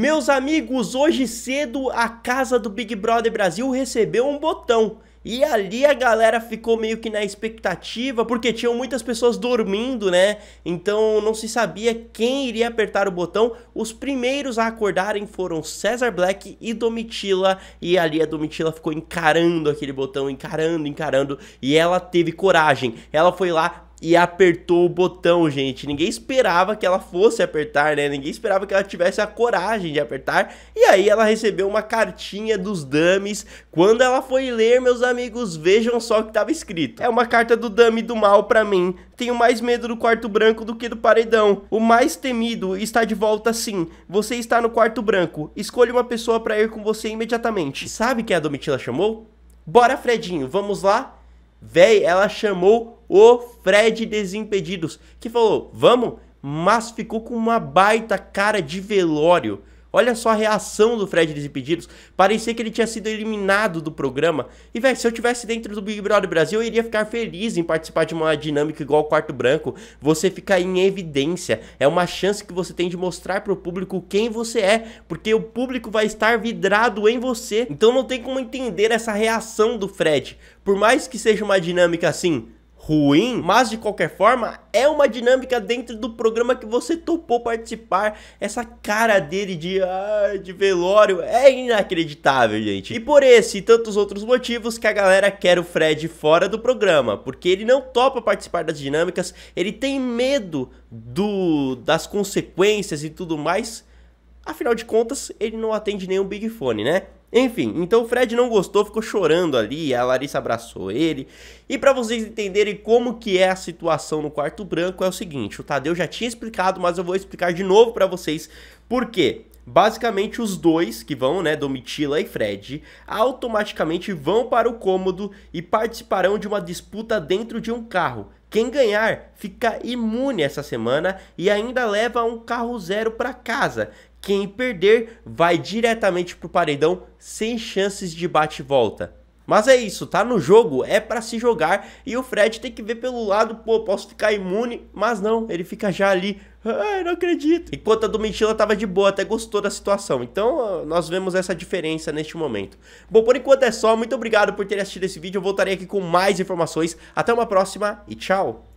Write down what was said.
Meus amigos, hoje cedo a casa do Big Brother Brasil recebeu um botão. E ali a galera ficou meio que na expectativa, porque tinham muitas pessoas dormindo, né? Então não se sabia quem iria apertar o botão. Os primeiros a acordarem foram Cesar Black e Domitila. E ali a Domitila ficou encarando aquele botão, encarando, encarando. E ela teve coragem. Ela foi lá, e apertou o botão, gente. Ninguém esperava que ela fosse apertar, né? Ninguém esperava que ela tivesse a coragem de apertar. E aí ela recebeu uma cartinha dos dummies. Quando ela foi ler, meus amigos, vejam só o que estava escrito. É uma carta do dummy do mal para mim. Tenho mais medo do quarto branco do que do paredão. O mais temido está de volta sim. Você está no quarto branco. Escolha uma pessoa para ir com você imediatamente. Sabe quem a Domitila chamou? Bora, Fredinho, vamos lá? Véi, ela chamou o Fred Desimpedidos, que falou: "Vamos", mas ficou com uma baita cara de velório. Olha só a reação do Fred Desimpedidos. Parecia que ele tinha sido eliminado do programa. E, velho, se eu tivesse dentro do Big Brother Brasil, eu iria ficar feliz em participar de uma dinâmica igual ao Quarto Branco. Você fica em evidência. É uma chance que você tem de mostrar pro público quem você é. Porque o público vai estar vidrado em você. Então não tem como entender essa reação do Fred. Por mais que seja uma dinâmica assim ruim, mas de qualquer forma é uma dinâmica dentro do programa que você topou participar. Essa cara dele de ah, de velório é inacreditável, gente. E por esse e tantos outros motivos que a galera quer o Fred fora do programa, porque ele não topa participar das dinâmicas, ele tem medo do das consequências e tudo mais Afinal de contas, ele não atende nenhum Big Fone, né? Enfim, então o Fred não gostou, ficou chorando ali, a Larissa abraçou ele. E para vocês entenderem como que é a situação no quarto branco é o seguinte, o Tadeu já tinha explicado, mas eu vou explicar de novo para vocês por quê. Basicamente os dois que vão, né, Domitila e Fred, automaticamente vão para o cômodo e participarão de uma disputa dentro de um carro. Quem ganhar fica imune essa semana e ainda leva um carro zero para casa. Quem perder vai diretamente para o paredão sem chances de bate-volta. Mas é isso, tá no jogo, é para se jogar e o Fred tem que ver pelo lado, pô, posso ficar imune, mas não, ele fica já ali Ai, não acredito. Enquanto a do tava de boa, até gostou da situação. Então, nós vemos essa diferença neste momento. Bom, por enquanto é só. Muito obrigado por ter assistido esse vídeo. Eu voltarei aqui com mais informações. Até uma próxima e tchau.